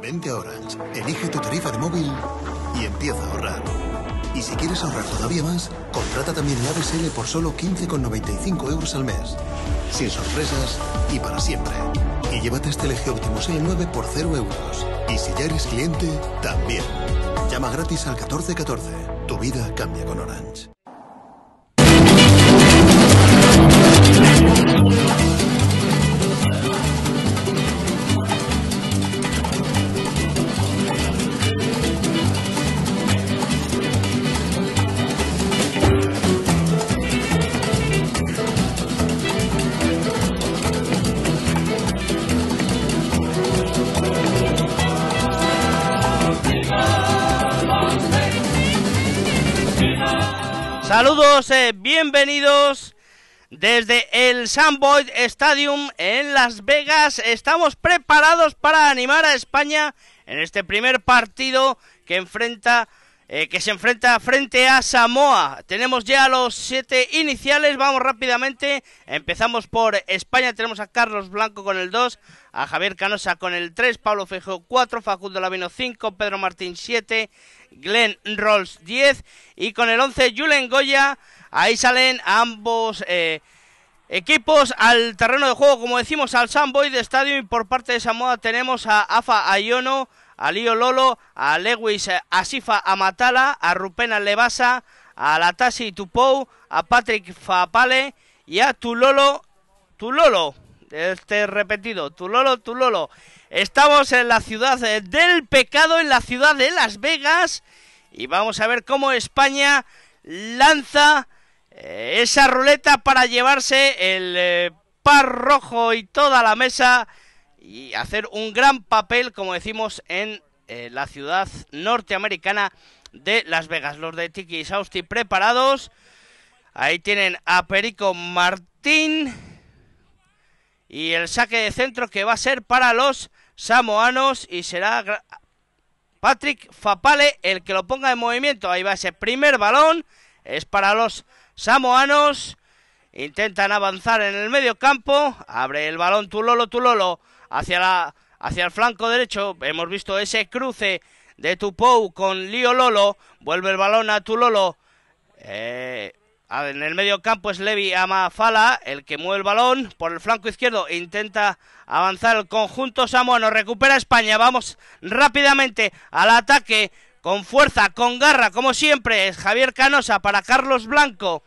Vente a Orange, elige tu tarifa de móvil y empieza a ahorrar. Y si quieres ahorrar todavía más, contrata también la ABSL por solo 15,95 euros al mes. Sin sorpresas y para siempre. Y llévate este LG Optimus L9 por 0 euros. Y si ya eres cliente, también. Llama gratis al 1414. Tu vida cambia con Orange. Saludos, eh, bienvenidos desde el Boyd Stadium en Las Vegas. Estamos preparados para animar a España en este primer partido que enfrenta eh, que se enfrenta frente a Samoa. Tenemos ya los siete iniciales, vamos rápidamente. Empezamos por España, tenemos a Carlos Blanco con el 2, a Javier Canosa con el 3, Pablo Fejo 4, Facundo Lavino 5, Pedro Martín 7, Glenn Rolls 10 y con el 11 Julen Goya. Ahí salen ambos... Eh, equipos al terreno de juego, como decimos, al Samboy de Estadio Y por parte de Samoa tenemos a Afa Ayono, a Lío Lolo, a Lewis Asifa eh, Amatala, a Rupena Levasa, a Latasi Tupou, a Patrick Fapale y a Tulolo, Tulolo, este repetido, Tulolo, Tulolo. Estamos en la ciudad eh, del pecado, en la ciudad de Las Vegas y vamos a ver cómo España lanza eh, esa ruleta para llevarse el par rojo y toda la mesa y hacer un gran papel, como decimos, en eh, la ciudad norteamericana de Las Vegas. Los de Tiki y Sausti preparados. Ahí tienen a Perico Martín. Y el saque de centro que va a ser para los samoanos y será Patrick Fapale el que lo ponga en movimiento. Ahí va ese primer balón. Es para los samoanos. Intentan avanzar en el medio campo. Abre el balón Tulolo, Tulolo hacia, la, hacia el flanco derecho. Hemos visto ese cruce de Tupou con Lío Lolo. Vuelve el balón a Tulolo. Eh, en el medio campo es Levi Amafala, el que mueve el balón por el flanco izquierdo. E intenta avanzar el conjunto Samuano. Recupera España. Vamos rápidamente al ataque. Con fuerza, con garra, como siempre. Es Javier Canosa para Carlos Blanco.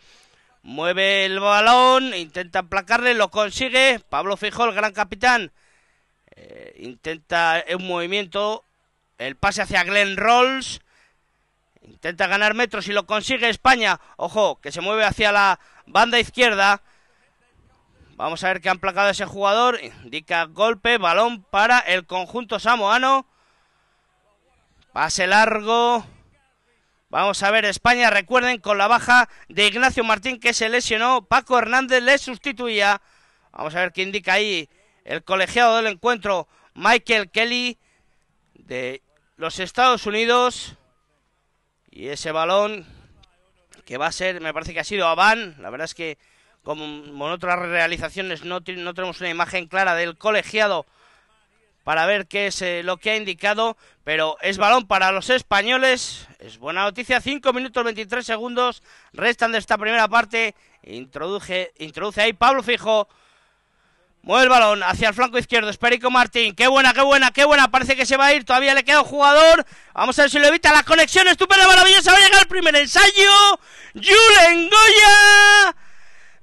Mueve el balón, intenta aplacarle, lo consigue. Pablo Fijol, gran capitán. Eh, intenta un movimiento, el pase hacia Glenn Rolls. Intenta ganar metros y lo consigue España. Ojo, que se mueve hacia la banda izquierda. Vamos a ver qué han placado ese jugador. Indica golpe, balón para el conjunto samoano. Pase largo. Vamos a ver España, recuerden, con la baja de Ignacio Martín que se lesionó. Paco Hernández le sustituía. Vamos a ver qué indica ahí el colegiado del encuentro Michael Kelly de los Estados Unidos. Y ese balón que va a ser, me parece que ha sido Avan. La verdad es que como en otras realizaciones no, no tenemos una imagen clara del colegiado para ver qué es eh, lo que ha indicado, pero es balón para los españoles. Es buena noticia, 5 minutos 23 segundos restan de esta primera parte. Introduce, introduce ahí Pablo Fijo Mueve el balón hacia el flanco izquierdo. Esperico Martín. Qué buena, qué buena, qué buena. Parece que se va a ir. Todavía le queda un jugador. Vamos a ver si lo evita. La conexión estupenda, maravillosa. Va a llegar el primer ensayo. Julen Goya.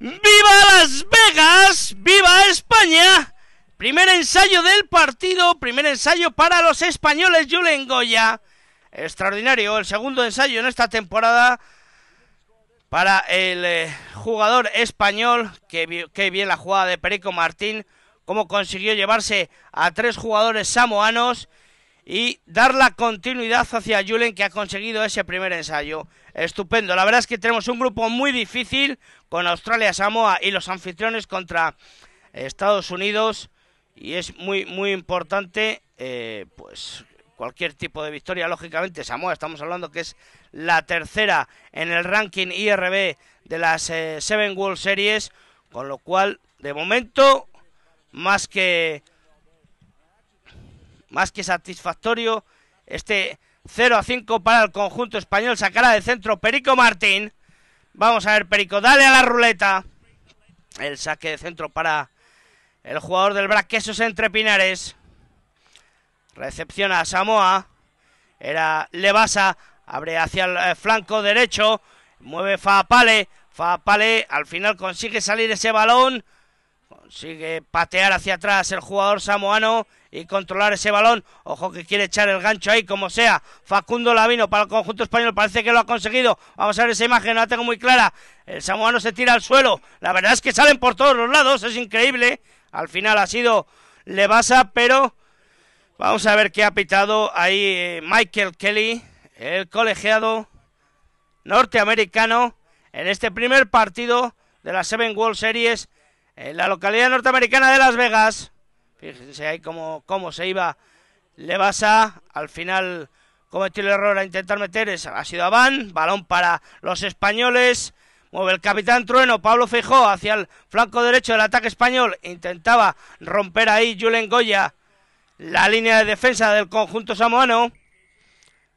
¡Viva Las Vegas! ¡Viva España! Primer ensayo del partido, primer ensayo para los españoles, Julen Goya. Extraordinario, el segundo ensayo en esta temporada para el eh, jugador español, que, que, bien la jugada de Perico Martín, cómo consiguió llevarse a tres jugadores samoanos y dar la continuidad hacia Julen que ha conseguido ese primer ensayo. Estupendo, la verdad es que tenemos un grupo muy difícil con Australia, Samoa y los anfitriones contra eh, Estados Unidos y es muy muy importante eh, pues cualquier tipo de victoria. Lógicamente, Samoa, estamos hablando que es la tercera en el ranking IRB de las eh, Seven World Series, con lo cual, de momento, más que, más que satisfactorio, este 0 a 5 para el conjunto español sacará de centro Perico Martín. Vamos a ver, Perico, dale a la ruleta. El saque de centro para el jugador del Braquesos entre Pinares. Recepciona a Samoa. Era Levasa. Abre hacia el eh, flanco derecho. Mueve Fapale. Fapale al final consigue salir ese balón. Consigue patear hacia atrás el jugador samoano y controlar ese balón. Ojo que quiere echar el gancho ahí, como sea. Facundo Lavino para el conjunto español. Parece que lo ha conseguido. Vamos a ver esa imagen, no la tengo muy clara. El samoano se tira al suelo. La verdad es que salen por todos los lados, es increíble. Al final ha sido Levasa, pero Vamos a ver qué ha pitado ahí eh, Michael Kelly, el colegiado norteamericano, en este primer partido de la Seven World Series en la localidad norteamericana de Las Vegas. Fíjense ahí cómo, cómo se iba Levasa. Al final cometió el error a intentar meter. Esa. Ha sido Aván. Balón para los españoles. Mueve el capitán Trueno, Pablo Feijó, hacia el flanco derecho del ataque español. Intentaba romper ahí Julen Goya la línea de defensa del conjunto samoano.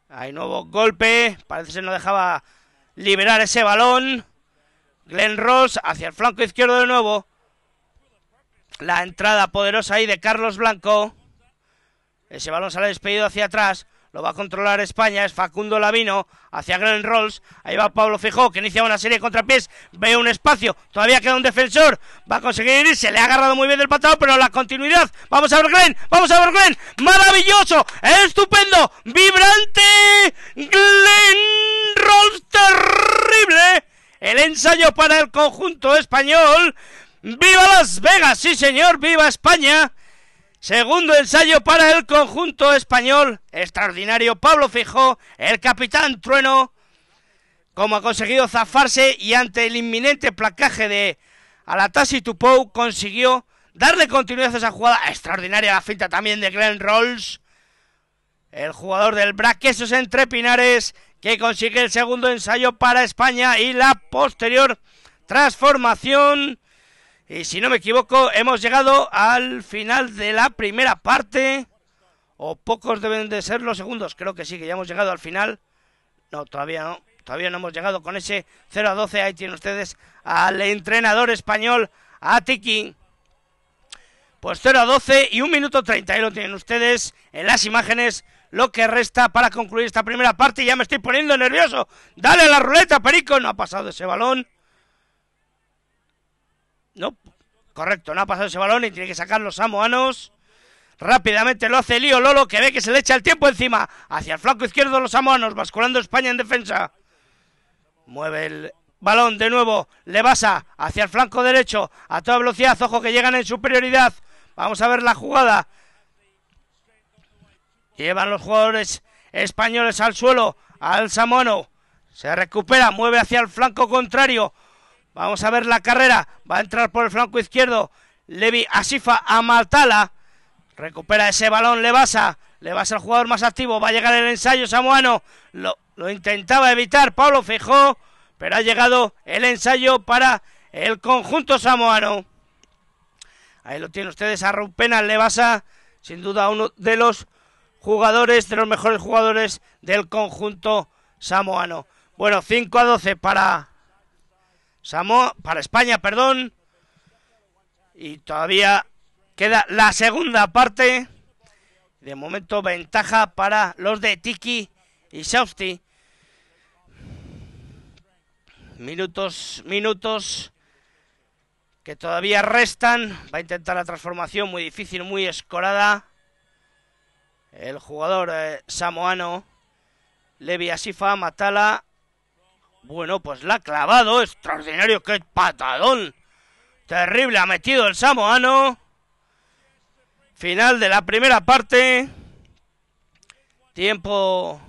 Hay nuevo golpe, parece que no dejaba liberar ese balón. Glenn Ross hacia el flanco izquierdo de nuevo. La entrada poderosa ahí de Carlos Blanco. Ese balón sale despedido hacia atrás lo va a controlar España, es Facundo Lavino hacia Glenn Rolls, ahí va Pablo Fijó que inicia una serie de contrapiés, ve un espacio, todavía queda un defensor, va a conseguir se le ha agarrado muy bien el patado, pero la continuidad, vamos a ver Glenn, vamos a ver Glenn, maravilloso, estupendo, vibrante, Glenn Rolls terrible, el ensayo para el conjunto español, viva Las Vegas, sí señor, viva España, Segundo ensayo para el conjunto español. Extraordinario Pablo Fijó, el capitán Trueno, como ha conseguido zafarse y ante el inminente placaje de Alatasi Tupou consiguió darle continuidad a esa jugada. Extraordinaria la finta también de Glenn Rolls, el jugador del es entre Pinares, que consigue el segundo ensayo para España y la posterior transformación y si no me equivoco, hemos llegado al final de la primera parte. O pocos deben de ser los segundos. Creo que sí, que ya hemos llegado al final. No, todavía no. Todavía no hemos llegado con ese 0 a 12. Ahí tienen ustedes al entrenador español, Tiki. Pues 0 a 12 y 1 minuto 30. Ahí lo tienen ustedes en las imágenes. Lo que resta para concluir esta primera parte. Ya me estoy poniendo nervioso. Dale a la ruleta, Perico. No ha pasado ese balón. Correcto, no ha pasado ese balón y tiene que sacar los samoanos. Rápidamente lo hace Lío Lolo, que ve que se le echa el tiempo encima. Hacia el flanco izquierdo los samoanos, basculando España en defensa. Mueve el balón de nuevo. le pasa hacia el flanco derecho. A toda velocidad, ojo que llegan en superioridad. Vamos a ver la jugada. Llevan los jugadores españoles al suelo. Al Samoano. Se recupera, mueve hacia el flanco contrario. Vamos a ver la carrera. Va a entrar por el flanco izquierdo. Levi Asifa Amaltala. Recupera ese balón Levasa. Levasa el jugador más activo. Va a llegar el ensayo samoano. Lo, intentaba evitar Pablo fijó, Pero ha llegado el ensayo para el conjunto samoano. Ahí lo tiene ustedes a Rupena Levasa. Sin duda uno de los jugadores, de los mejores jugadores del conjunto samoano. Bueno, 5 a 12 para Samoa, para España, perdón. Y todavía queda la segunda parte. De momento, ventaja para los de Tiki y Shausti. Minutos, minutos que todavía restan. Va a intentar la transformación, muy difícil, muy escorada. El jugador eh, samoano, Levi Asifa, Matala. Bueno, pues la ha clavado. Extraordinario, qué patadón. Terrible, ha metido el samoano. Final de la primera parte. Tiempo.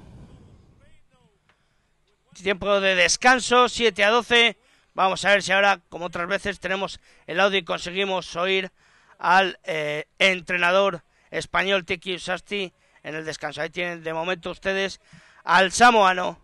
Tiempo de descanso, 7 a 12. Vamos a ver si ahora, como otras veces, tenemos el audio y conseguimos oír al eh, entrenador español Tiki Sasti en el descanso. Ahí tienen de momento ustedes al samoano.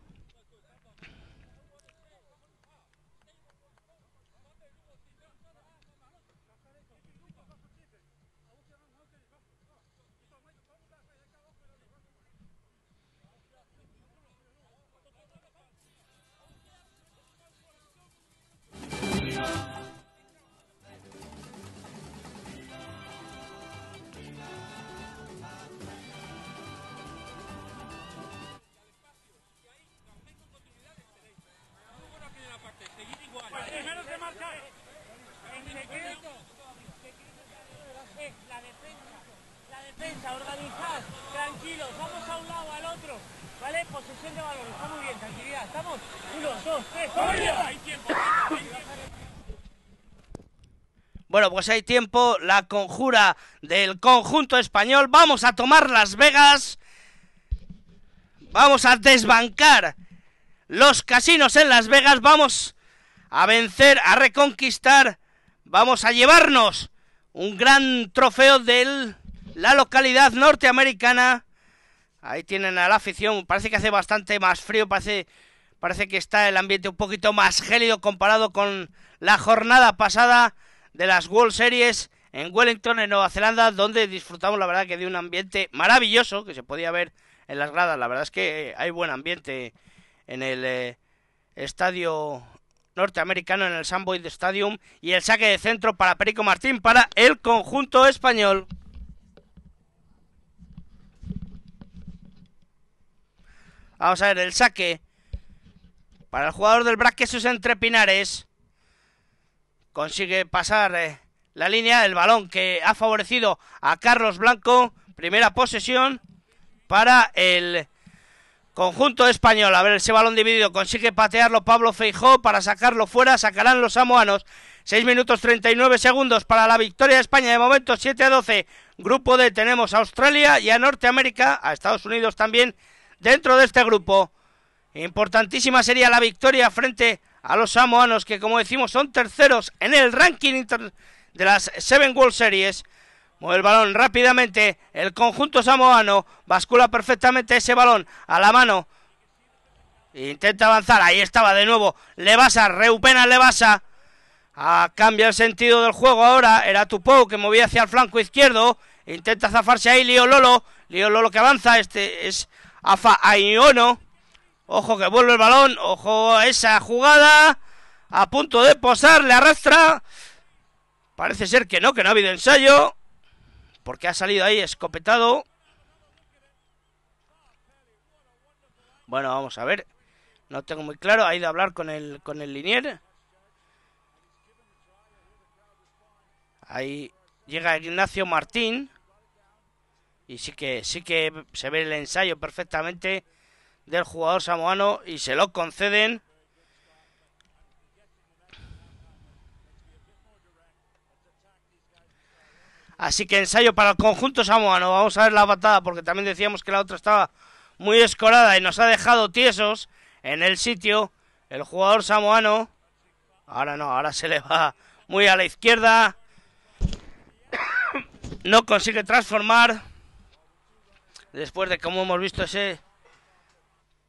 Bueno, pues hay tiempo, la conjura del conjunto español. Vamos a tomar Las Vegas. Vamos a desbancar los casinos en Las Vegas. Vamos a vencer, a reconquistar. Vamos a llevarnos un gran trofeo de la localidad norteamericana. Ahí tienen a la afición. Parece que hace bastante más frío. Parece, que está el ambiente un poquito más gélido comparado con la jornada pasada de las World Series en Wellington, en Nueva Zelanda, donde disfrutamos, la verdad, que de un ambiente maravilloso que se podía ver en las gradas. La verdad es que hay buen ambiente en el eh, estadio norteamericano, en el Sunboy Stadium, y el saque de centro para Perico Martín para el conjunto español. Vamos a ver el saque para el jugador del es entre Pinares consigue pasar eh, la línea, el balón que ha favorecido a Carlos Blanco, primera posesión para el conjunto español. A ver, ese balón dividido consigue patearlo Pablo Feijó para sacarlo fuera, sacarán los samoanos. 6 minutos 39 segundos para la victoria de España. De momento 7 a 12. Grupo D tenemos a Australia y a Norteamérica, a Estados Unidos también dentro de este grupo. Importantísima sería la victoria frente a a los samoanos que como decimos son terceros en el ranking de las Seven World Series. Mueve el balón rápidamente, el conjunto samoano bascula perfectamente ese balón a la mano. Intenta avanzar, ahí estaba de nuevo Levasa, Reupena Levasa. Ah, cambia el sentido del juego ahora, era Tupou que movía hacia el flanco izquierdo. Intenta zafarse ahí Lío Lolo, Lío Lolo que avanza, este es Afa Aiono. Ojo que vuelve el balón. Ojo a esa jugada. A punto de posar. Le arrastra. Parece ser que no, que no ha habido ensayo. Porque ha salido ahí escopetado. Bueno, vamos a ver. No tengo muy claro. Ha ido a hablar con el, con el linier. Ahí llega Ignacio Martín. Y sí que, sí que se ve el ensayo perfectamente del jugador samoano y se lo conceden. Así que ensayo para el conjunto samoano. Vamos a ver la patada porque también decíamos que la otra estaba muy escorada y nos ha dejado tiesos en el sitio. El jugador samoano. Ahora no, ahora se le va muy a la izquierda. No consigue transformar. Después de como hemos visto ese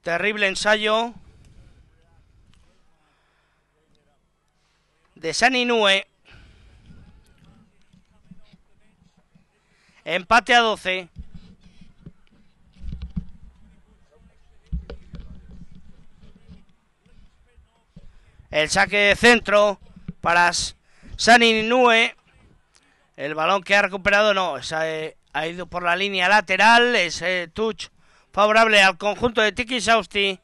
Terrible ensayo de San Inúe. Empate a 12. El saque de centro para San Inúe. El balón que ha recuperado no, eh, ha ido por la línea lateral. Ese touch favorable al conjunto de Tiki Sausti,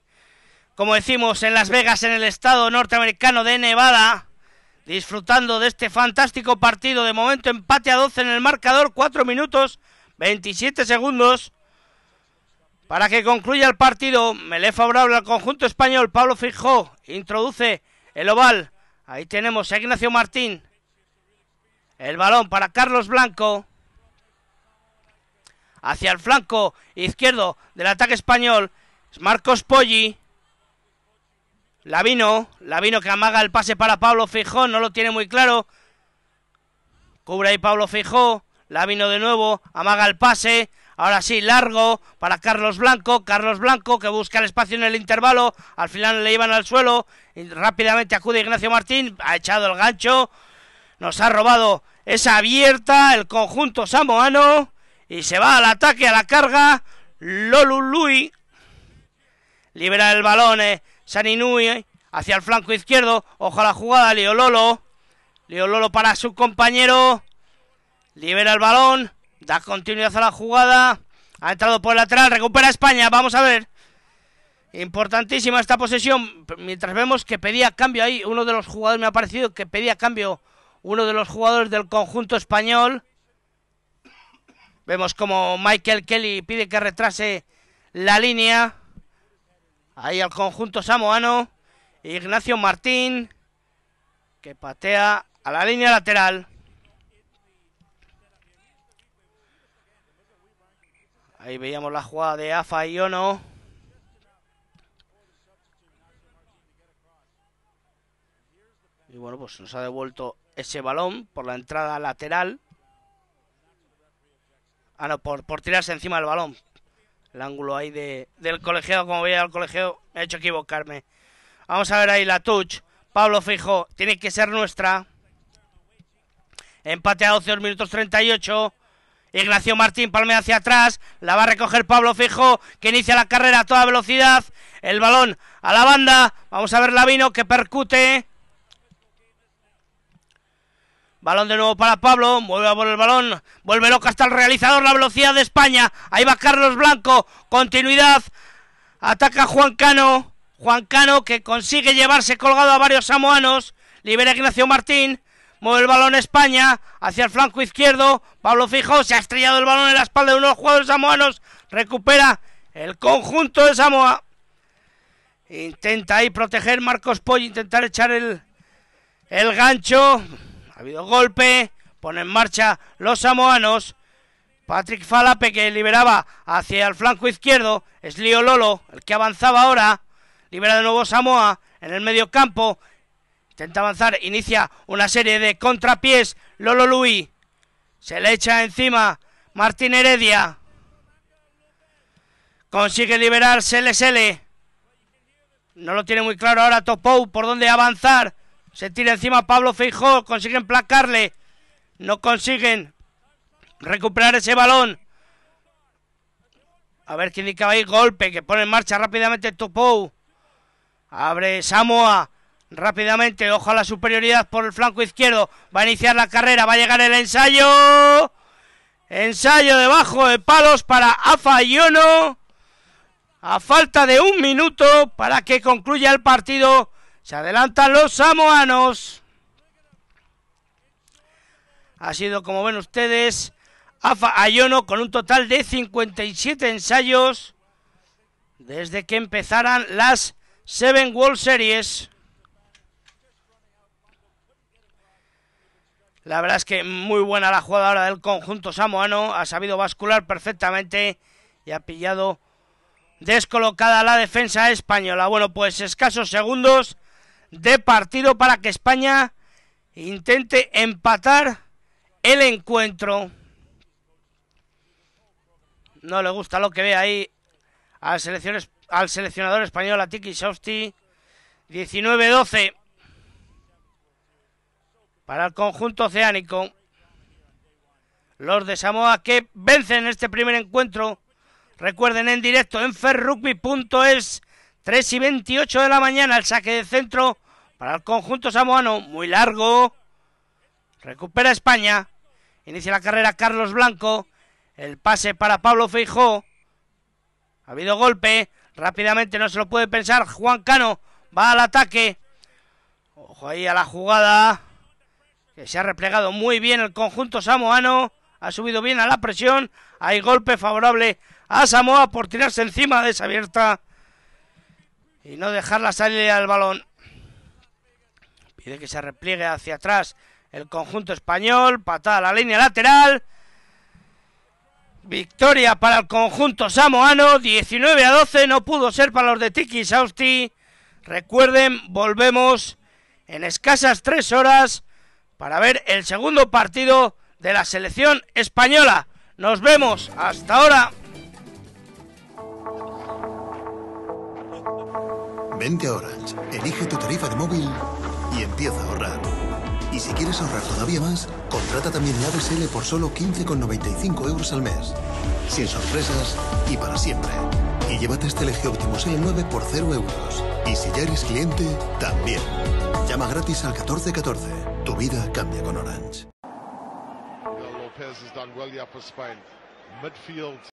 Como decimos, en Las Vegas, en el estado norteamericano de Nevada, disfrutando de este fantástico partido. De momento, empate a 12 en el marcador, 4 minutos 27 segundos. Para que concluya el partido, melee favorable al conjunto español. Pablo Fijó introduce el oval. Ahí tenemos a Ignacio Martín. El balón para Carlos Blanco hacia el flanco izquierdo del ataque español. Marcos Poggi. la vino que amaga el pase para Pablo Feijó, no lo tiene muy claro. Cubre ahí Pablo la vino de nuevo, amaga el pase. Ahora sí, largo para Carlos Blanco. Carlos Blanco que busca el espacio en el intervalo. Al final le iban al suelo. Y rápidamente acude Ignacio Martín. Ha echado el gancho. Nos ha robado esa abierta el conjunto samoano. Y se va al ataque, a la carga. Lolului. Lui. Libera el balón eh, Saninui eh, hacia el flanco izquierdo. Ojalá jugada Leo Lolo. Leo Lolo para su compañero. Libera el balón. Da continuidad a la jugada. Ha entrado por el lateral. Recupera España. Vamos a ver. Importantísima esta posesión. Mientras vemos que pedía cambio ahí. Uno de los jugadores me ha parecido que pedía cambio. Uno de los jugadores del conjunto español. Vemos como Michael Kelly pide que retrase la línea. Ahí al conjunto samoano. Ignacio Martín que patea a la línea lateral. Ahí veíamos la jugada de Afa y Ono. Y bueno, pues nos ha devuelto ese balón por la entrada lateral. Ah, no, por, tirarse encima del balón. El ángulo ahí del colegio, como veía el colegio, me ha hecho equivocarme. Vamos a ver ahí la touch. Pablo Fijo, tiene que ser nuestra. Empate a 12 minutos 38. Ignacio Martín palmea hacia atrás. La va a recoger Pablo Fijo, que inicia la carrera a toda velocidad. El balón a la banda. Vamos a ver la vino, que percute. Balón de nuevo para Pablo. Mueve a por el balón. Vuelve loca hasta el realizador. La velocidad de España. Ahí va Carlos Blanco. Continuidad. Ataca Juan Cano. Juan Cano que consigue llevarse colgado a varios samoanos. Libera Ignacio Martín. Mueve el balón España hacia el flanco izquierdo. Pablo Fijo se ha estrellado el balón en la espalda de uno los jugadores samoanos. Recupera el conjunto de Samoa. Intenta ahí proteger Marcos Poy, intentar echar el, el gancho habido golpe, pone en marcha los samoanos. Patrick Falape que liberaba hacia el flanco izquierdo, es Lío Lolo, el que avanzaba ahora, libera de nuevo Samoa en el medio campo, intenta avanzar, inicia una serie de contrapiés, Lolo Lui se le echa encima Martín Heredia, consigue liberar Sele Sele, no lo tiene muy claro ahora Topou por dónde avanzar, se tira encima Pablo Feijo. Consiguen placarle. No consiguen recuperar ese balón. A ver quién indicaba ahí. Golpe que pone en marcha rápidamente Topou. Abre Samoa. Rápidamente. Ojo a la superioridad por el flanco izquierdo. Va a iniciar la carrera. Va a llegar el ensayo. Ensayo debajo de palos para Afayono... A falta de un minuto para que concluya el partido. Se adelantan los samoanos. Ha sido, como ven ustedes, Afa Ayono con un total de 57 ensayos desde que empezaran las Seven World Series. La verdad es que muy buena la jugadora del conjunto samoano. Ha sabido bascular perfectamente y ha pillado descolocada la defensa española. Bueno, pues escasos segundos de partido para que España intente empatar el encuentro. No le gusta lo que ve ahí al, al seleccionador español, a Tiki Shosti. 19-12 para el conjunto oceánico. Los de Samoa que vencen este primer encuentro. Recuerden en directo en ferrugby.es 3 y 28 de la mañana el saque de centro para el conjunto samoano, muy largo. Recupera España. Inicia la carrera Carlos Blanco. El pase para Pablo Feijó. Ha habido golpe. Rápidamente no se lo puede pensar. Juan Cano va al ataque. Ojo ahí a la jugada. Que se ha replegado muy bien el conjunto samoano. Ha subido bien a la presión. Hay golpe favorable a Samoa por tirarse encima de esa abierta. Y no dejar la salida del balón de que se repliegue hacia atrás el conjunto español. Patada a la línea lateral. Victoria para el conjunto samoano. 19 a 12. No pudo ser para los de Tiki Sausti. Recuerden, volvemos en escasas tres horas para ver el segundo partido de la selección española. Nos vemos. Hasta ahora. 20 a Orange. Elige tu tarifa de móvil y empieza a ahorrar. Y si quieres ahorrar todavía más, contrata también la por solo 15,95 euros al mes. Sin sorpresas y para siempre. Y llévate este LG Optimus L9 por 0 euros. Y si ya eres cliente, también. Llama gratis al 1414. Tu vida cambia con Orange.